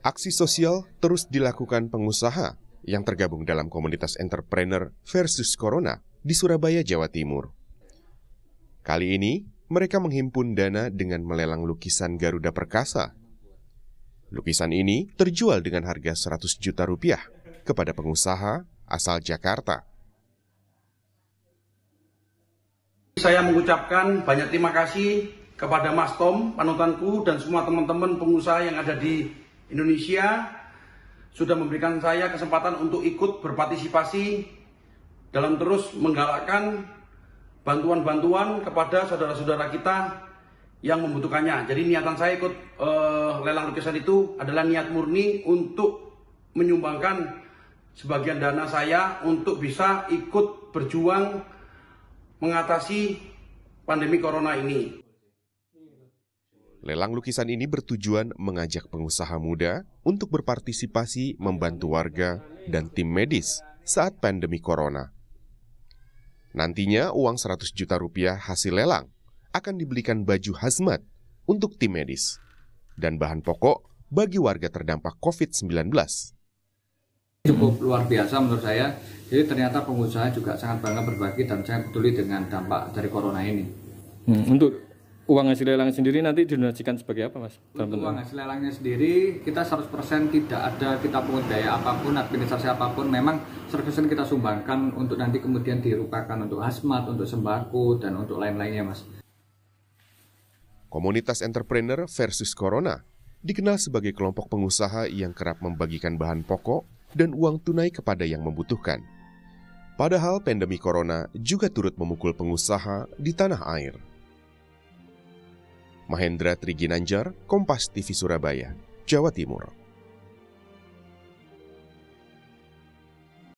Aksi sosial terus dilakukan pengusaha yang tergabung dalam komunitas entrepreneur versus corona di Surabaya, Jawa Timur. Kali ini, mereka menghimpun dana dengan melelang lukisan Garuda Perkasa. Lukisan ini terjual dengan harga 100 juta rupiah kepada pengusaha asal Jakarta. Saya mengucapkan banyak terima kasih kepada Mas Tom, panutanku, dan semua teman-teman pengusaha yang ada di Indonesia sudah memberikan saya kesempatan untuk ikut berpartisipasi dalam terus menggalakkan bantuan-bantuan kepada saudara-saudara kita yang membutuhkannya. Jadi niatan saya ikut uh, lelang lukisan itu adalah niat murni untuk menyumbangkan sebagian dana saya untuk bisa ikut berjuang mengatasi pandemi corona ini. Lelang lukisan ini bertujuan mengajak pengusaha muda untuk berpartisipasi membantu warga dan tim medis saat pandemi corona. Nantinya uang 100 juta rupiah hasil lelang akan dibelikan baju hazmat untuk tim medis dan bahan pokok bagi warga terdampak COVID-19. Cukup luar biasa menurut saya. Jadi ternyata pengusaha juga sangat bangga berbagi dan sangat peduli dengan dampak dari corona ini. Hmm, untuk uang hasil lelang sendiri nanti didonasikan sebagai apa mas? Untuk uang hasil lelangnya sendiri kita 100% tidak ada kita daya apapun, administrasi apapun memang 100% kita sumbangkan untuk nanti kemudian dirupakan untuk asmat, untuk sembako, dan untuk lain-lainnya mas. Komunitas entrepreneur versus corona dikenal sebagai kelompok pengusaha yang kerap membagikan bahan pokok dan uang tunai kepada yang membutuhkan. Padahal pandemi corona juga turut memukul pengusaha di tanah air. Mahendra Triginanjar, Kompas TV Surabaya, Jawa Timur.